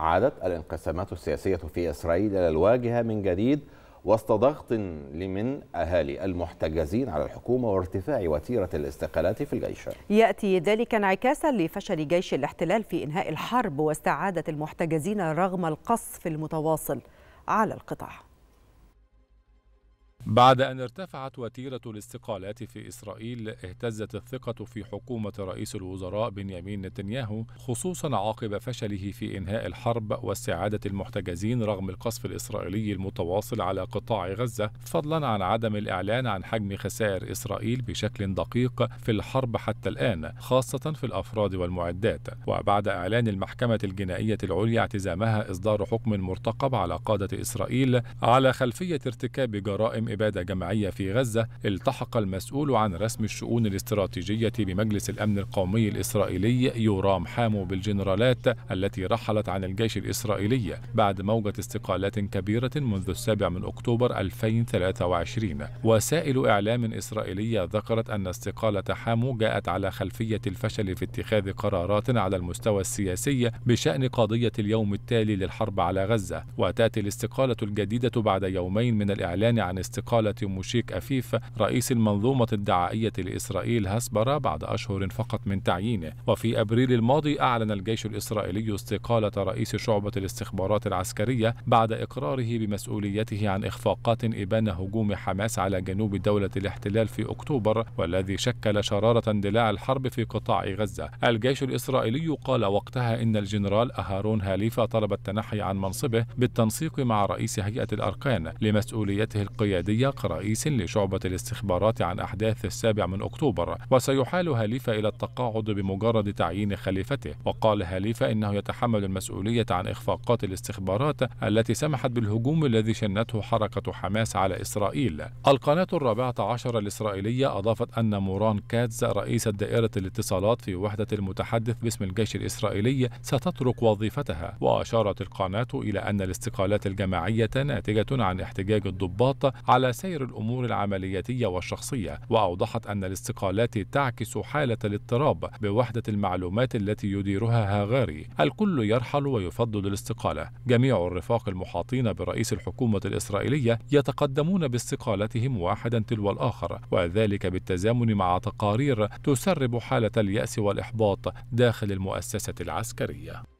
عادت الانقسامات السياسية في إسرائيل إلى الواجهة من جديد وسط ضغط لمن أهالي المحتجزين على الحكومة وارتفاع وتيرة الاستقالات في الجيش يأتي ذلك انعكاسا لفشل جيش الاحتلال في إنهاء الحرب واستعادة المحتجزين رغم القصف المتواصل على القطاع بعد أن ارتفعت وتيرة الاستقالات في إسرائيل اهتزت الثقة في حكومة رئيس الوزراء بنيامين نتنياهو خصوصا عقب فشله في إنهاء الحرب واستعادة المحتجزين رغم القصف الإسرائيلي المتواصل على قطاع غزة فضلا عن عدم الإعلان عن حجم خسائر إسرائيل بشكل دقيق في الحرب حتى الآن خاصة في الأفراد والمعدات وبعد إعلان المحكمة الجنائية العليا اعتزامها إصدار حكم مرتقب على قادة إسرائيل على خلفية ارتكاب جرائم إبادة إبادة جماعية في غزة التحق المسؤول عن رسم الشؤون الاستراتيجية بمجلس الأمن القومي الإسرائيلي يورام حامو بالجنرالات التي رحلت عن الجيش الإسرائيلي بعد موجة استقالات كبيرة منذ السابع من أكتوبر 2023 وسائل إعلام إسرائيلية ذكرت أن استقالة حامو جاءت على خلفية الفشل في اتخاذ قرارات على المستوى السياسي بشأن قضية اليوم التالي للحرب على غزة وتأتي الاستقالة الجديدة بعد يومين من الإعلان عن استقالة قالت موشيك أفيف رئيس المنظومة الدعائية لإسرائيل هسبرا بعد أشهر فقط من تعيينه وفي أبريل الماضي أعلن الجيش الإسرائيلي استقالة رئيس شعبة الاستخبارات العسكرية بعد إقراره بمسؤوليته عن إخفاقات إبان هجوم حماس على جنوب دولة الاحتلال في أكتوبر والذي شكل شرارة اندلاع الحرب في قطاع غزة الجيش الإسرائيلي قال وقتها إن الجنرال أهارون هاليفا طلب التنحي عن منصبه بالتنسيق مع رئيس هيئة الأركان لمسؤوليته القيادية الرياضية كرئيس لشعبة الاستخبارات عن أحداث السابع من أكتوبر وسيحال هاليفا إلى التقاعد بمجرد تعيين خليفته وقال هاليفا إنه يتحمل المسؤولية عن إخفاقات الاستخبارات التي سمحت بالهجوم الذي شنته حركة حماس على إسرائيل القناة الرابعة عشر الإسرائيلية أضافت أن موران كاتز رئيس دائرة الاتصالات في وحدة المتحدث باسم الجيش الإسرائيلي ستترك وظيفتها وأشارت القناة إلى أن الاستقالات الجماعية ناتجة عن احتجاج الضباط على على سير الأمور العملياتية والشخصية وأوضحت أن الاستقالات تعكس حالة الاضطراب بوحدة المعلومات التي يديرها هاغاري الكل يرحل ويفضل الاستقالة جميع الرفاق المحاطين برئيس الحكومة الإسرائيلية يتقدمون باستقالتهم واحدا تلو الآخر وذلك بالتزامن مع تقارير تسرب حالة اليأس والإحباط داخل المؤسسة العسكرية